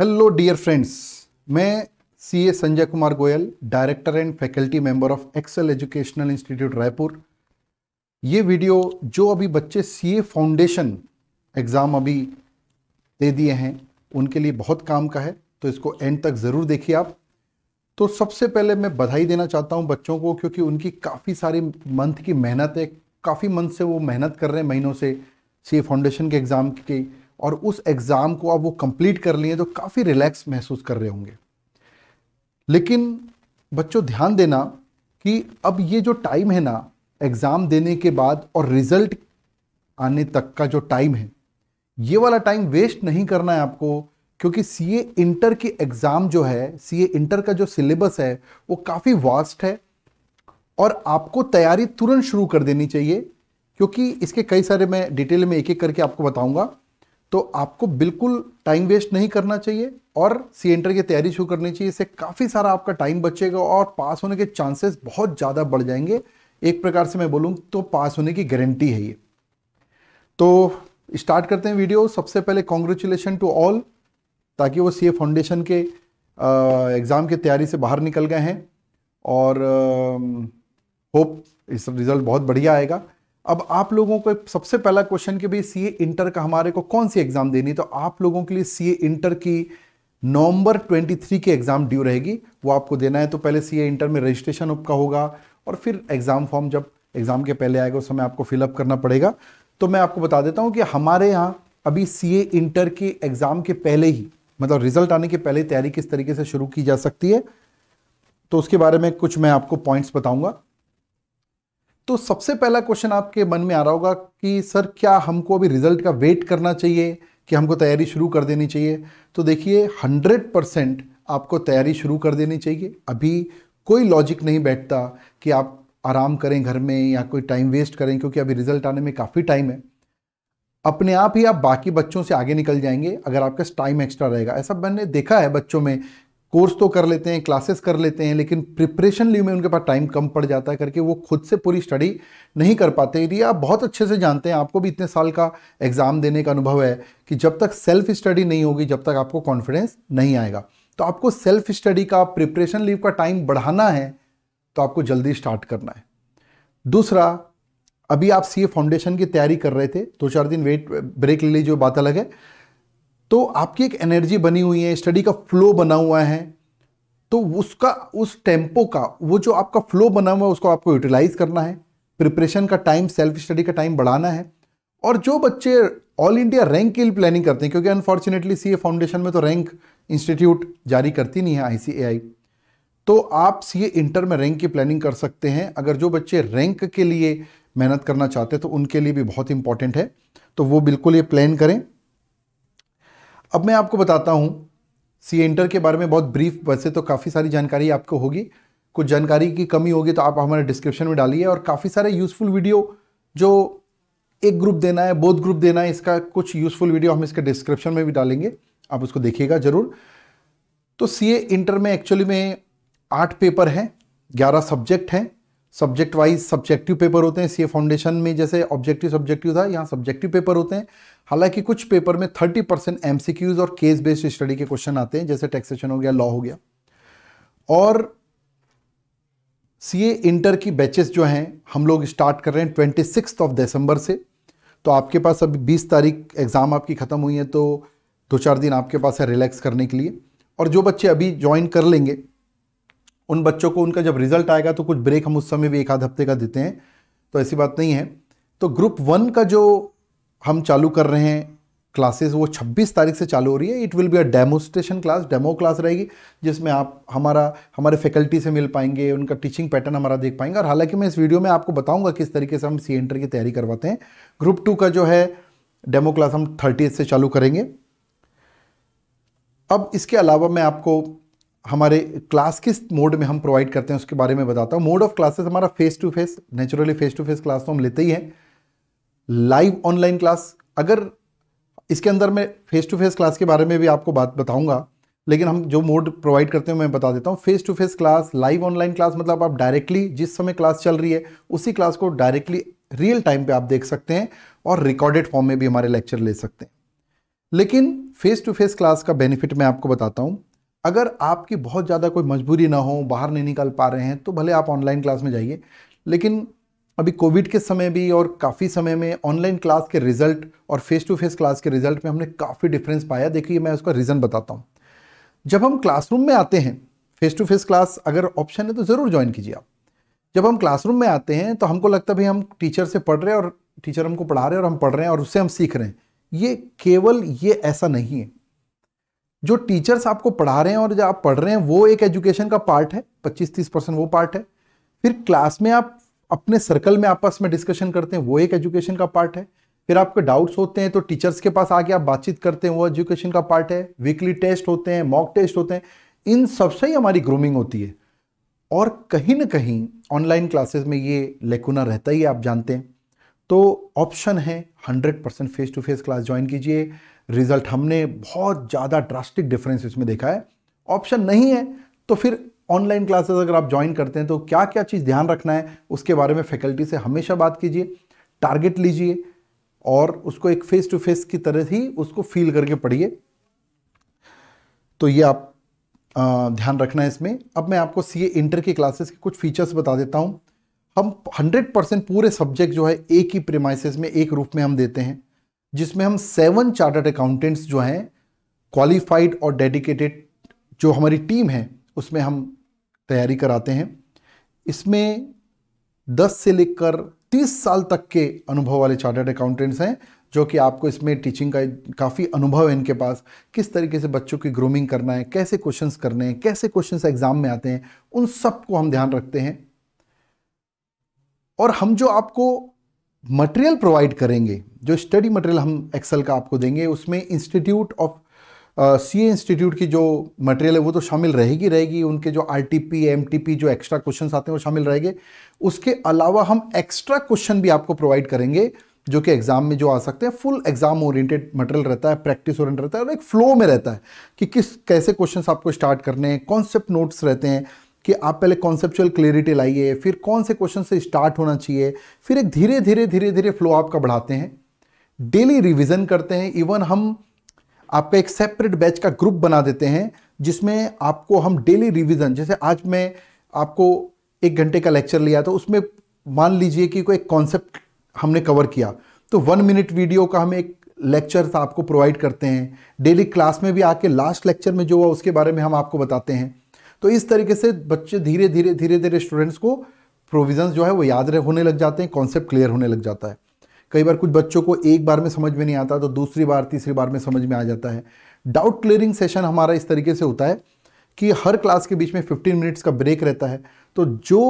hello dear friends मैं CA Sanjay Kumar Goyal director and faculty member of Excel educational institute Raipur ये video जो अभी बच्चे सीए फाउंडेशन एग्ज़ाम अभी दे दिए हैं उनके लिए बहुत काम का है तो इसको एंड तक ज़रूर देखिए आप तो सबसे पहले मैं बधाई देना चाहता हूँ बच्चों को क्योंकि उनकी काफ़ी सारी मंथ की मेहनत है काफ़ी मंथ से वो मेहनत कर रहे हैं महीनों से सी फाउंडेशन के एग्ज़ाम की और उस एग्ज़ाम को अब वो कंप्लीट कर लिए तो काफ़ी रिलैक्स महसूस कर रहे होंगे लेकिन बच्चों ध्यान देना कि अब ये जो टाइम है ना एग्ज़ाम देने के बाद और रिज़ल्ट आने तक का जो टाइम है ये वाला टाइम वेस्ट नहीं करना है आपको क्योंकि सी ए इंटर के एग्ज़ाम जो है सी ए इंटर का जो सिलेबस है वो काफ़ी वास्ट है और आपको तैयारी तुरंत शुरू कर देनी चाहिए क्योंकि इसके कई सारे मैं डिटेल में एक एक करके आपको बताऊंगा तो आपको बिल्कुल टाइम वेस्ट नहीं करना चाहिए और सी एंटर की तैयारी शुरू करनी चाहिए इससे काफ़ी सारा आपका टाइम बचेगा और पास होने के चांसेस बहुत ज़्यादा बढ़ जाएंगे एक प्रकार से मैं बोलूँ तो पास होने की गारंटी है ये तो स्टार्ट करते हैं वीडियो सबसे पहले कॉन्ग्रेचुलेसन टू ऑल ताकि वो सी फाउंडेशन के एग्ज़ाम की तैयारी से बाहर निकल गए हैं और होप इस रिज़ल्ट बहुत बढ़िया आएगा अब आप लोगों को सबसे पहला क्वेश्चन कि भाई सी इंटर का हमारे को कौन सी एग्ज़ाम देनी तो आप लोगों के लिए सी इंटर की नवंबर 23 की एग्ज़ाम ड्यू रहेगी वो आपको देना है तो पहले सी इंटर में रजिस्ट्रेशन आपका होगा और फिर एग्ज़ाम फॉर्म जब एग्ज़ाम के पहले आएगा उस समय आपको फिलअप करना पड़ेगा तो मैं आपको बता देता हूँ कि हमारे यहाँ अभी सी इंटर के एग्ज़ाम के पहले ही मतलब रिजल्ट आने के पहले तैयारी किस तरीके से शुरू की जा सकती है तो उसके बारे में कुछ मैं आपको पॉइंट्स बताऊंगा तो सबसे पहला क्वेश्चन आपके मन में आ रहा होगा कि सर क्या हमको अभी रिजल्ट का वेट करना चाहिए कि हमको तैयारी शुरू कर देनी चाहिए तो देखिए हंड्रेड परसेंट आपको तैयारी शुरू कर देनी चाहिए अभी कोई लॉजिक नहीं बैठता कि आप आराम करें घर में या कोई टाइम वेस्ट करें क्योंकि अभी रिजल्ट आने में काफ़ी टाइम है अपने आप ही आप बाकी बच्चों से आगे निकल जाएंगे अगर आपके पास टाइम एक्स्ट्रा रहेगा ऐसा मैंने देखा है बच्चों में कोर्स तो कर लेते हैं क्लासेस कर लेते हैं लेकिन प्रिपरेशन लीव में उनके पास टाइम कम पड़ जाता है करके वो खुद से पूरी स्टडी नहीं कर पाते यदि आप बहुत अच्छे से जानते हैं आपको भी इतने साल का एग्ज़ाम देने का अनुभव है कि जब तक सेल्फ स्टडी नहीं होगी जब तक आपको कॉन्फिडेंस नहीं आएगा तो आपको सेल्फ स्टडी का प्रिपरेशन लीव का टाइम बढ़ाना है तो आपको जल्दी स्टार्ट करना है दूसरा अभी आप सी फाउंडेशन की तैयारी कर रहे थे दो तो चार दिन वेट ब्रेक ले लीजिए बात अलग है तो आपकी एक एनर्जी बनी हुई है स्टडी का फ्लो बना हुआ है तो उसका उस टेम्पो का वो जो आपका फ्लो बना हुआ है उसको आपको यूटिलाइज करना है प्रिपरेशन का टाइम सेल्फ स्टडी का टाइम बढ़ाना है और जो बच्चे ऑल इंडिया रैंक के लिए प्लानिंग करते हैं क्योंकि अनफॉर्चुनेटली सी फाउंडेशन में तो रैंक इंस्टीट्यूट जारी करती नहीं है आई तो आप सी इंटर में रैंक की प्लानिंग कर सकते हैं अगर जो बच्चे रैंक के लिए मेहनत करना चाहते हैं तो उनके लिए भी बहुत इंपॉर्टेंट है तो वो बिल्कुल ये प्लान करें अब मैं आपको बताता हूँ सी एंटर के बारे में बहुत ब्रीफ वैसे तो काफ़ी सारी जानकारी आपको होगी कुछ जानकारी की कमी होगी तो आप हमारे डिस्क्रिप्शन में डालिए और काफ़ी सारे यूज़फुल वीडियो जो एक ग्रुप देना है बोध ग्रुप देना है इसका कुछ यूज़फुल वीडियो हम इसके डिस्क्रिप्शन में भी डालेंगे आप उसको देखिएगा ज़रूर तो सी इंटर में एक्चुअली में आठ पेपर हैं ग्यारह सब्जेक्ट हैं सब्जेक्ट वाइज सब्जेक्टिव पेपर होते हैं सी फाउंडेशन में जैसे ऑब्जेक्टिव सब्जेक्टिव था यहाँ सब्जेक्टिव पेपर होते हैं हालांकि कुछ पेपर में थर्टी परसेंट एम और केस बेस्ड स्टडी के क्वेश्चन आते हैं जैसे टैक्सेशन हो गया लॉ हो गया और सी इंटर की बैचेस जो हैं हम लोग स्टार्ट कर रहे हैं ट्वेंटी सिक्स ऑफ दिसंबर से तो आपके पास अभी बीस तारीख एग्ज़ाम आपकी ख़त्म हुई है तो दो चार दिन आपके पास है रिलैक्स करने के लिए और जो बच्चे अभी ज्वाइन कर लेंगे उन बच्चों को उनका जब रिजल्ट आएगा तो कुछ ब्रेक हम उस समय भी एक आध हफ्ते का देते हैं तो ऐसी बात नहीं है तो ग्रुप वन का जो हम चालू कर रहे हैं क्लासेस वो 26 तारीख से चालू हो रही है it will be a demonstration class demo class रहेगी जिसमें आप हमारा हमारे फैकल्टी से मिल पाएंगे उनका टीचिंग पैटर्न हमारा देख पाएंगे और हालांकि मैं इस वीडियो में आपको बताऊंगा किस तरीके से हम सी एंटर की तैयारी करवाते हैं ग्रुप टू का जो है डेमो क्लास हम थर्टी से चालू करेंगे अब इसके अलावा मैं आपको हमारे क्लास किस मोड में हम प्रोवाइड करते हैं उसके बारे में बताता हूँ मोड ऑफ क्लासेस हमारा face to face naturally face to face class तो हम लेते ही हैं लाइव ऑनलाइन क्लास अगर इसके अंदर मैं फेस टू फेस क्लास के बारे में भी आपको बात बताऊंगा लेकिन हम जो मोड प्रोवाइड करते हैं मैं बता देता हूँ face to face class live online class मतलब आप डायरेक्टली जिस समय क्लास चल रही है उसी क्लास को डायरेक्टली रियल टाइम पर आप देख सकते हैं और रिकॉर्डेड फॉर्म में भी हमारे लेक्चर ले सकते हैं लेकिन फेस टू फेस क्लास का बेनिफिट मैं आपको बताता हूँ अगर आपकी बहुत ज़्यादा कोई मजबूरी ना हो बाहर नहीं निकल पा रहे हैं तो भले आप ऑनलाइन क्लास में जाइए लेकिन अभी कोविड के समय भी और काफ़ी समय में ऑनलाइन क्लास के रिज़ल्ट और फेस टू फेस क्लास के रिज़ल्ट में हमने काफ़ी डिफरेंस पाया देखिए मैं उसका रीज़न बताता हूँ जब हम क्लासरूम में आते हैं फेस टू फेस क्लास अगर ऑप्शन है तो ज़रूर ज्वाइन कीजिए आप जब हम क्लासरूम में आते हैं तो हमको लगता है भाई हम टीचर से पढ़ रहे हैं और टीचर हमको पढ़ा रहे हैं और हम पढ़ रहे हैं और उससे हम सीख रहे हैं ये केवल ये ऐसा नहीं है जो टीचर्स आपको पढ़ा रहे हैं और जो आप पढ़ रहे हैं वो एक एजुकेशन का पार्ट है पच्चीस तीस परसेंट वो पार्ट है फिर क्लास में आप अपने सर्कल में आपस में डिस्कशन करते हैं वो एक एजुकेशन का पार्ट है फिर आपके डाउट्स होते हैं तो टीचर्स के पास आके आप बातचीत करते हैं वो एजुकेशन का पार्ट है वीकली टेस्ट होते हैं मॉक टेस्ट होते हैं इन सबसे ही हमारी ग्रूमिंग होती है और कहीं ना कहीं ऑनलाइन क्लासेस में ये लेकुना रहता ही आप जानते हैं तो ऑप्शन है hundred percent face to face class join कीजिए रिजल्ट हमने बहुत ज़्यादा ड्रास्टिक डिफरेंस इसमें देखा है ऑप्शन नहीं है तो फिर ऑनलाइन क्लासेस अगर आप ज्वाइन करते हैं तो क्या क्या चीज़ ध्यान रखना है उसके बारे में फैकल्टी से हमेशा बात कीजिए टारगेट लीजिए और उसको एक फेस टू फेस की तरह ही उसको फील करके पढ़िए तो ये आप आ, ध्यान रखना है इसमें अब मैं आपको सी इंटर की क्लासेस के कुछ फीचर्स बता देता हूँ हम 100 परसेंट पूरे सब्जेक्ट जो है एक ही प्रेमाइसिस में एक रूप में हम देते हैं जिसमें हम सेवन चार्टर्ड अकाउंटेंट्स जो हैं क्वालिफाइड और डेडिकेटेड जो हमारी टीम है उसमें हम तैयारी कराते हैं इसमें 10 से लेकर 30 साल तक के अनुभव वाले चार्टर्ड अकाउंटेंट्स हैं जो कि आपको इसमें टीचिंग का काफ़ी अनुभव है इनके पास किस तरीके से बच्चों की ग्रूमिंग करना है कैसे क्वेश्चंस करने हैं कैसे क्वेश्चंस एग्ज़ाम में आते हैं उन सब को हम ध्यान रखते हैं और हम जो आपको मटेरियल प्रोवाइड करेंगे जो स्टडी मटेरियल हम एक्सेल का आपको देंगे उसमें इंस्टीट्यूट ऑफ सी इंस्टीट्यूट की जो मटेरियल है वो तो शामिल रहेगी रहेगी उनके जो R T P M T P जो एक्स्ट्रा क्वेश्चन आते हैं वो शामिल रहेंगे उसके अलावा हम एक्स्ट्रा क्वेश्चन भी आपको प्रोवाइड करेंगे जो कि एग्जाम में जो आ सकते हैं फुल एग्जाम ओरिएंटेड मटेरियल रहता है प्रैक्टिस ओरिएंटेड रहता है और एक फ्लो में रहता है कि किस कैसे क्वेश्चंस आपको स्टार्ट करने हैं कॉन्सेप्ट नोट्स रहते हैं कि आप पहले कॉन्सेप्चुअल क्लियरिटी लाइए फिर कौन से क्वेश्चन से स्टार्ट होना चाहिए फिर एक धीरे धीरे धीरे धीरे फ्लो आपका बढ़ाते हैं डेली रिविज़न करते हैं इवन हम आपका एक सेपरेट बैच का ग्रुप बना देते हैं जिसमें आपको हम डेली रिविज़न जैसे आज मैं आपको एक घंटे का लेक्चर लिया था तो उसमें मान लीजिए कि कोई कॉन्सेप्ट हमने कवर किया तो वन मिनट वीडियो का हम एक लेक्चर आपको प्रोवाइड करते हैं डेली क्लास में भी आके लास्ट लेक्चर में जो हुआ उसके बारे में हम आपको बताते हैं तो इस तरीके से बच्चे धीरे धीरे धीरे धीरे स्टूडेंट्स को प्रोविजंस जो है वो याद होने लग जाते हैं कॉन्सेप्ट क्लियर होने लग जाता है कई बार कुछ बच्चों को एक बार में समझ में नहीं आता तो दूसरी बार तीसरी बार में समझ में आ जाता है डाउट क्लियरिंग सेशन हमारा इस तरीके से होता है कि हर क्लास के बीच में 15 मिनट्स का ब्रेक रहता है तो जो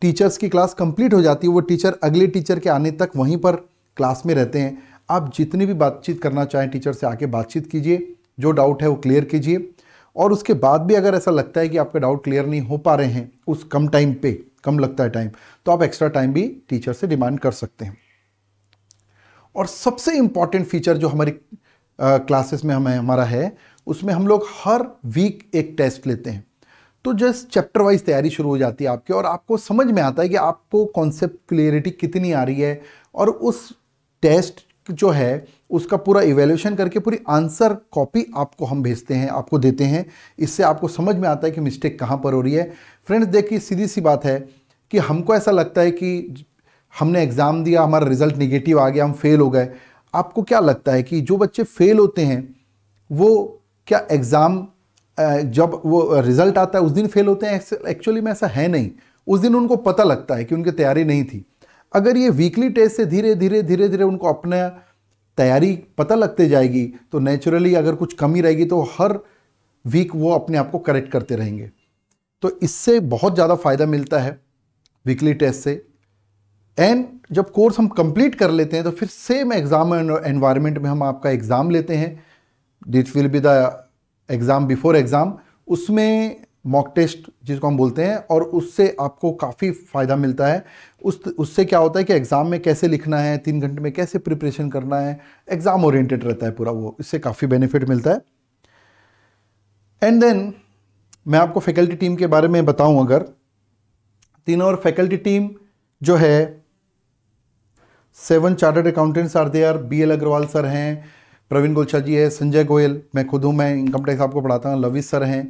टीचर्स की क्लास कंप्लीट हो जाती है वो टीचर अगले टीचर के आने तक वहीं पर क्लास में रहते हैं आप जितनी भी बातचीत करना चाहें टीचर से आके बातचीत कीजिए जो डाउट है वो क्लियर कीजिए और उसके बाद भी अगर ऐसा लगता है कि आपके डाउट क्लियर नहीं हो पा रहे हैं उस कम टाइम पे कम लगता है टाइम तो आप एक्स्ट्रा टाइम भी टीचर से डिमांड कर सकते हैं और सबसे इम्पॉर्टेंट फीचर जो हमारी क्लासेस में हमें हमारा है उसमें हम लोग हर वीक एक टेस्ट लेते हैं तो जस्ट चैप्टर वाइज तैयारी शुरू हो जाती है आपकी और आपको समझ में आता है कि आपको कॉन्सेप्ट क्लियरिटी कितनी आ रही है और उस टेस्ट जो है उसका पूरा इवेल्यूशन करके पूरी आंसर कॉपी आपको हम भेजते हैं आपको देते हैं इससे आपको समझ में आता है कि मिस्टेक कहाँ पर हो रही है फ्रेंड्स देखिए सीधी सी बात है कि हमको ऐसा लगता है कि हमने एग्ज़ाम दिया हमारा रिजल्ट निगेटिव आ गया हम फेल हो गए आपको क्या लगता है कि जो बच्चे फेल होते हैं वो क्या एग्ज़ाम जब वो रिज़ल्ट आता है उस दिन फेल होते हैं एक्चुअली में ऐसा है नहीं उस दिन उनको पता लगता है कि उनकी तैयारी नहीं थी अगर ये वीकली टेस्ट से धीरे धीरे धीरे धीरे उनको अपना तैयारी पता लगते जाएगी तो नेचुरली अगर कुछ कमी रहेगी तो हर वीक वो अपने आप को करेक्ट करते रहेंगे तो इससे बहुत ज़्यादा फ़ायदा मिलता है वीकली टेस्ट से एंड जब कोर्स हम कंप्लीट कर लेते हैं तो फिर सेम एग्ज़ाम एनवायरनमेंट में हम आपका एग्ज़ाम लेते हैं it will be the exam before exam उसमें मॉक टेस्ट जिसको हम बोलते हैं और उससे आपको काफ़ी फ़ायदा मिलता है उस उससे क्या होता है कि एग्ज़ाम में कैसे लिखना है तीन घंटे में कैसे प्रिपरेशन करना है एग्ज़ाम ओरिएंटेड रहता है पूरा वो इससे काफ़ी बेनिफिट मिलता है एंड देन मैं आपको फैकल्टी टीम के बारे में बताऊं अगर तीन और फैकल्टी टीम जो है seven chartered accountants are they are B L Agarwal sir हैं प्रवीण गोलछा जी है संजय गोयल मैं खुद हूँ मैं इनकम टैक्स आपको पढ़ाता हूँ लविश सर हैं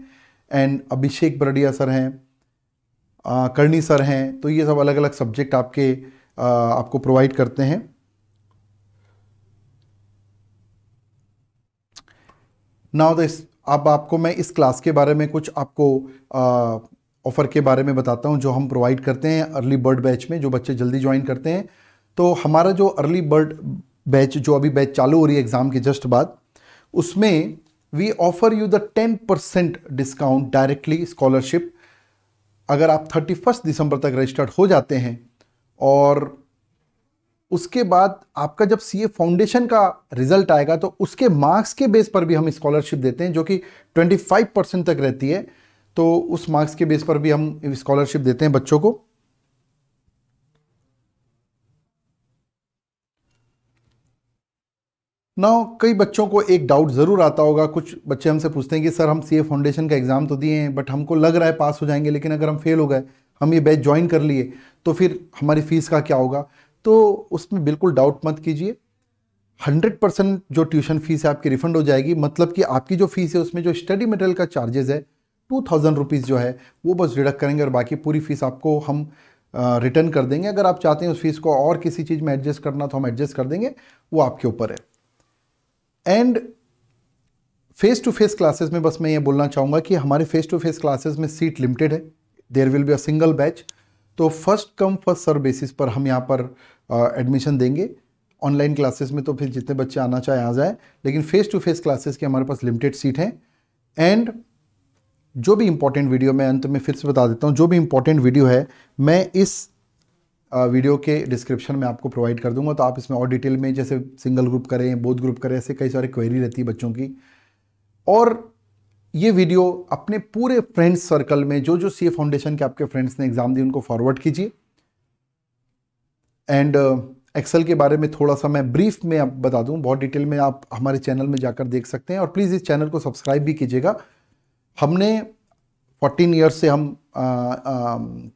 एंड अभिषेक बरडिया सर हैं करणी सर हैं तो ये सब अलग अलग सब्जेक्ट आपके आ, आपको प्रोवाइड करते हैं नाउ दिस अब आपको मैं इस क्लास के बारे में कुछ आपको ऑफ़र के बारे में बताता हूँ जो हम प्रोवाइड करते हैं अर्ली बर्ड बैच में जो बच्चे जल्दी ज्वाइन करते हैं तो हमारा जो अर्ली बर्ड बैच जो अभी बैच चालू हो रही है एग्ज़ाम के जस्ट बाद उसमें we offer you the ten percent discount directly scholarship अगर आप थर्टी फर्स्ट दिसंबर तक रजिस्टर्ड हो जाते हैं और उसके बाद आपका जब सी ए फाउंडेशन का रिजल्ट आएगा तो उसके मार्क्स के बेस पर भी हम स्कॉलरशिप देते हैं जो कि ट्वेंटी फाइव परसेंट तक रहती है तो उस मार्क्स के बेस पर भी हम स्कॉलरशिप देते हैं बच्चों को ना कई बच्चों को एक डाउट ज़रूर आता होगा कुछ बच्चे हमसे पूछते हैं कि सर हम सी ए फाउंडेशन का एग्ज़ाम तो दिए हैं बट हमको लग रहा है पास हो जाएंगे लेकिन अगर हम फेल हो गए हम ये बैच ज्वाइन कर लिए तो फिर हमारी फ़ीस का क्या होगा तो उसमें बिल्कुल डाउट मत कीजिए हंड्रेड परसेंट जो ट्यूशन फीस है आपकी रिफंड हो जाएगी मतलब कि आपकी जो फीस है उसमें जो स्टडी मटेरियल का चार्जेज़ है टू थाउजेंड रुपीज़ जो है वो बस डिडक्ट करेंगे और बाकी पूरी फ़ीस आपको हम रिटर्न कर देंगे अगर आप चाहते हैं उस फीस को और किसी चीज़ में एडजस्ट करना तो हम एडजस्ट कर देंगे वो आपके ऊपर है and face to face classes में बस मैं ये बोलना चाहूँगा कि हमारे फेस टू फेस क्लासेस में सीट लिमिटेड है there will be a single batch तो first come first serve basis पर हम यहाँ पर एडमिशन uh, देंगे ऑनलाइन क्लासेस में तो फिर जितने बच्चे आना चाहे आ जाए लेकिन फेस टू फेस क्लासेस की हमारे पास लिमिटेड सीट हैं एंड जो भी इम्पोर्टेंट वीडियो मैं अंत में फिर से बता देता हूँ जो भी इम्पोर्टेंट वीडियो है मैं इस वीडियो के डिस्क्रिप्शन में आपको प्रोवाइड कर दूंगा तो आप इसमें और डिटेल में जैसे सिंगल ग्रुप करें बोध ग्रुप करें ऐसे कई सारी क्वेरी रहती है बच्चों की और ये वीडियो अपने पूरे फ्रेंड्स सर्कल में जो जो सी फाउंडेशन के आपके फ्रेंड्स ने एग्ज़ाम दी उनको फॉरवर्ड कीजिए एंड एक्सेल के बारे में थोड़ा सा मैं ब्रीफ में आप बता दूं बहुत डिटेल में आप हमारे चैनल में जाकर देख सकते हैं और प्लीज़ इस चैनल को सब्सक्राइब भी कीजिएगा हमने 14 ईयर्स से हम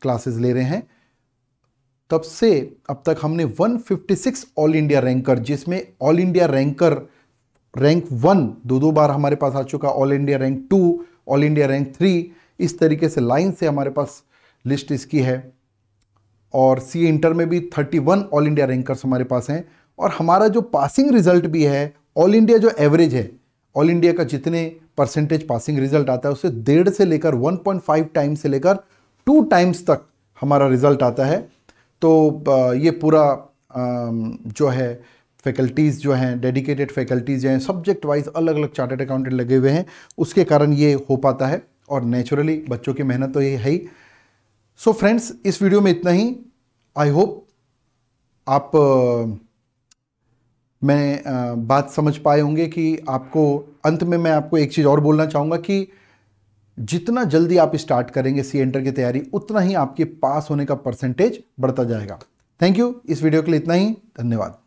क्लासेस ले रहे हैं तब से अब तक हमने 156 ऑल इंडिया रैंकर जिसमें all India ranker rank one दो दो बार हमारे पास आ चुका all India rank two all India rank three इस तरीके से लाइन से हमारे पास लिस्ट इसकी है और सी इंटर में भी 31 ऑल इंडिया रैंकर्स हमारे पास हैं और हमारा जो पासिंग रिजल्ट भी है ऑल इंडिया जो एवरेज है ऑल इंडिया का जितने परसेंटेज पासिंग रिजल्ट आता है उसे डेढ़ से लेकर 1.5 टाइम से लेकर टू टाइम्स तक हमारा रिजल्ट आता है तो ये पूरा जो है फैकल्टीज़ जो हैं डेडिकेटेड फैकल्टीज़ हैं सब्जेक्ट वाइज अलग अलग चार्टेड अकाउंटेंट लगे हुए हैं उसके कारण ये हो पाता है और नेचुरली बच्चों की मेहनत तो ये है ही सो फ्रेंड्स इस वीडियो में इतना ही आई होप आप मैं बात समझ पाए होंगे कि आपको अंत में मैं आपको एक चीज़ और बोलना चाहूँगा कि जितना जल्दी आप स्टार्ट करेंगे सी एंटर की तैयारी उतना ही आपके पास होने का परसेंटेज बढ़ता जाएगा थैंक यू इस वीडियो के लिए इतना ही धन्यवाद